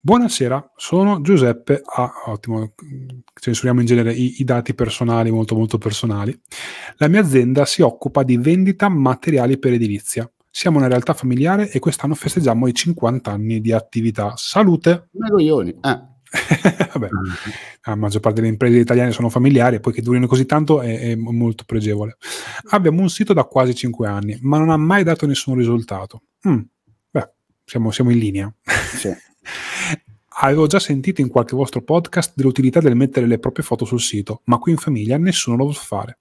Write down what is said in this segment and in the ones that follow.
Buonasera, sono Giuseppe. Ah, ottimo, censuriamo in genere i, i, dati personali, molto molto personali. La mia azienda si occupa di vendita materiali per edilizia. Siamo una realtà familiare e quest'anno festeggiamo i 50 anni di attività. Salute! Megoglioni, ah. Vabbè, la maggior parte delle imprese italiane sono familiari e poi durino così tanto è, è molto pregevole. Abbiamo un sito da quasi 5 anni, ma non ha mai dato nessun risultato. Mm, beh, siamo, siamo in linea. Sì. avevo già sentito in qualche vostro podcast dell'utilità del mettere le proprie foto sul sito, ma qui in famiglia nessuno lo vuol fare.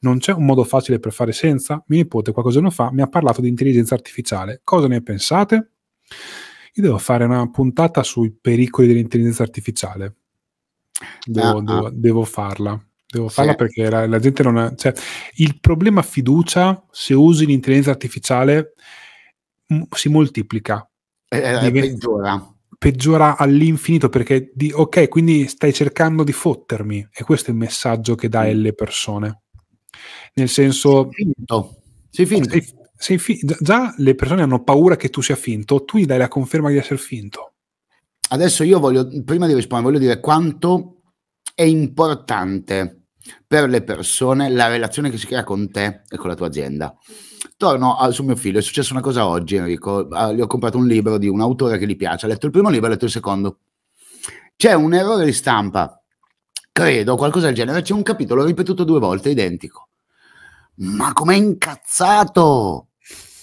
Non c'è un modo facile per fare senza? Mio nipote qualche giorno fa mi ha parlato di intelligenza artificiale. Cosa ne pensate? Io devo fare una puntata sui pericoli dell'intelligenza artificiale. Devo, ah, devo, ah. devo farla. Devo farla sì. perché la, la, gente non ha... Cioè, il problema fiducia, se usi l'intelligenza artificiale, m- si moltiplica. e, eh, eh, diventa, peggiora peggiora all'infinito perché di, ok, quindi stai cercando di fottermi e questo è il messaggio che dai alle persone. Nel senso... Sei finto. Sei finto. Sei, sei fi- già le persone hanno paura che tu sia finto, tu gli dai la conferma di essere finto. Adesso io voglio, prima di rispondere, voglio dire quanto è importante per le persone la relazione che si crea con te e con la tua azienda. Torno al, sul mio figlio, è successa una cosa oggi, Enrico, ah, gli ho comprato un libro di un autore che gli piace, ha letto il primo libro, ha letto il secondo. C'è un errore di stampa, credo, qualcosa del genere, c'è un capitolo ripetuto due volte, identico. Ma com'è incazzato!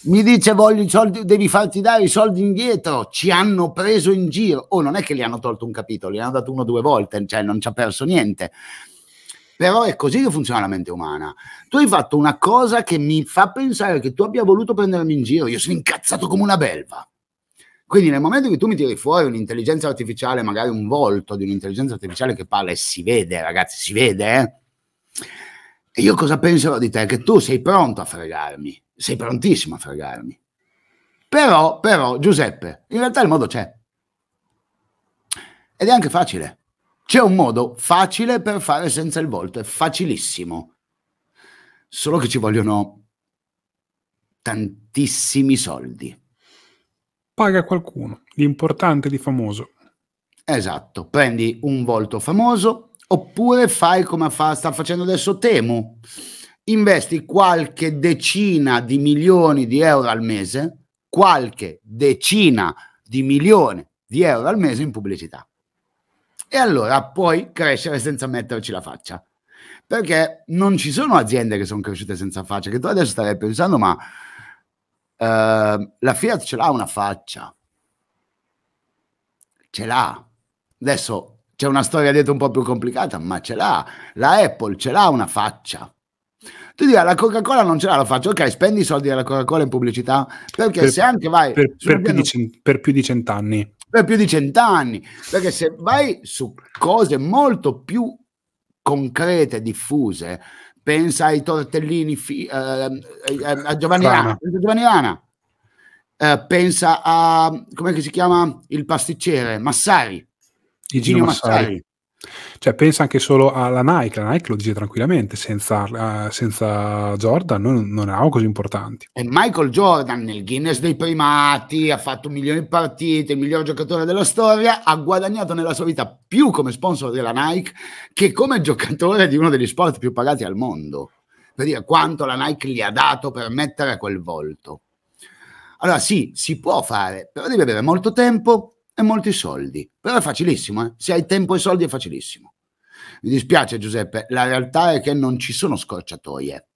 mi dice voglio i soldi, devi farti dare i soldi indietro, ci hanno preso in giro, o oh, non è che gli hanno tolto un capitolo, gli hanno dato uno o due volte, cioè non ci ha perso niente. Però è così che funziona la mente umana. Tu hai fatto una cosa che mi fa pensare che tu abbia voluto prendermi in giro. Io sono incazzato come una belva. Quindi nel momento che tu mi tiri fuori un'intelligenza artificiale, magari un volto di un'intelligenza artificiale che parla e si vede, ragazzi, si vede, eh? E io cosa penserò di te? Che tu sei pronto a fregarmi, sei prontissimo a fregarmi. Però, però, Giuseppe, in realtà il modo c'è. Ed è anche facile. C'è un modo facile per fare senza il volto, è facilissimo. Solo che ci vogliono tantissimi soldi. Paga qualcuno, di importante, di famoso. Esatto, prendi un volto famoso oppure fai come fa, sta facendo adesso Temu. Investi qualche decina di milioni di euro al mese, qualche decina di milioni di euro al mese in pubblicità e allora puoi crescere senza metterci la faccia. Perché non ci sono aziende che sono cresciute senza faccia, che tu adesso starei pensando, ma eh, la Fiat ce l'ha una faccia. Ce l'ha. Adesso c'è una storia dietro un po' più complicata, ma ce l'ha. La Apple ce l'ha una faccia. Tu dirai ah, la Coca-Cola non ce l'ha la faccia, ok, spendi i soldi della Coca-Cola in pubblicità, perché per, se anche vai... Per, per, più, piano... di, per più di cent'anni per più di cent'anni, perché se vai su cose molto più concrete, diffuse, pensa ai tortellini, fi- eh, eh a Giovanni Rana, Giovanni Rana. Eh, pensa a, come si chiama, il pasticcere, Massari, Gino, Massari. Massari cioè, pensa anche solo alla Nike, la Nike lo dice tranquillamente, senza, uh, senza Jordan noi non, non eravamo così importanti. E Michael Jordan nel Guinness dei primati ha fatto milioni di partite, il miglior giocatore della storia, ha guadagnato nella sua vita più come sponsor della Nike che come giocatore di uno degli sport più pagati al mondo. Per dire quanto la Nike gli ha dato per mettere quel volto. Allora sì, si può fare, però devi avere molto tempo, e molti soldi. Però è facilissimo, eh? se hai tempo e soldi è facilissimo. Mi dispiace Giuseppe, la realtà è che non ci sono scorciatoie.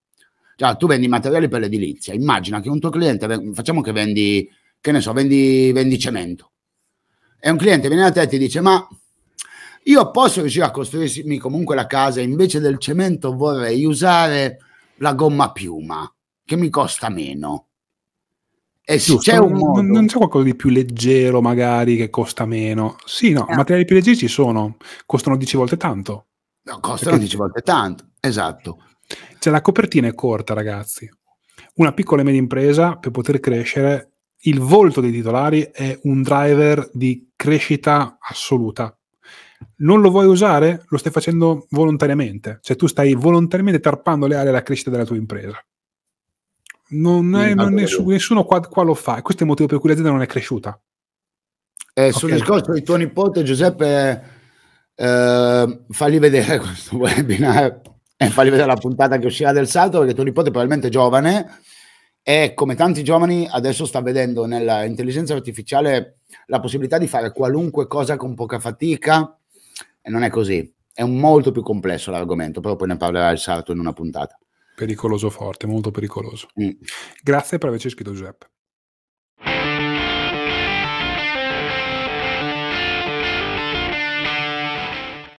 Cioè, tu vendi materiali per l'edilizia, immagina che un tuo cliente, facciamo che vendi, che ne so, vendi, vendi cemento. E un cliente viene da te e ti dice, ma io posso riuscire a costruirmi comunque la casa, invece del cemento vorrei usare la gomma piuma, che mi costa meno. È eh, c'è un modo. non c'è qualcosa di più leggero magari che costa meno. Sì, no, no. Eh. materiali più leggeri ci sono, costano 10 volte tanto. No, costano Perché... 10 volte tanto, esatto. Cioè la copertina è corta, ragazzi. Una piccola e media impresa per poter crescere, il volto dei titolari è un driver di crescita assoluta. Non lo vuoi usare? Lo stai facendo volontariamente, cioè tu stai volontariamente tarpando le ali alla crescita della tua impresa non, è, non nessuno, nessuno qua, qua, lo fa. Questo è il motivo per cui l'azienda non è cresciuta. Eh, okay. Sul discorso di tuo nipote Giuseppe, eh, fagli vedere questo webinar e fagli vedere la puntata che uscirà del salto perché tuo nipote è probabilmente giovane e come tanti giovani adesso sta vedendo nell'intelligenza artificiale la possibilità di fare qualunque cosa con poca fatica e non è così. È molto più complesso l'argomento, però poi ne parlerà il salto in una puntata. Pericoloso forte, molto pericoloso. Mm. Grazie per averci scritto Giuseppe.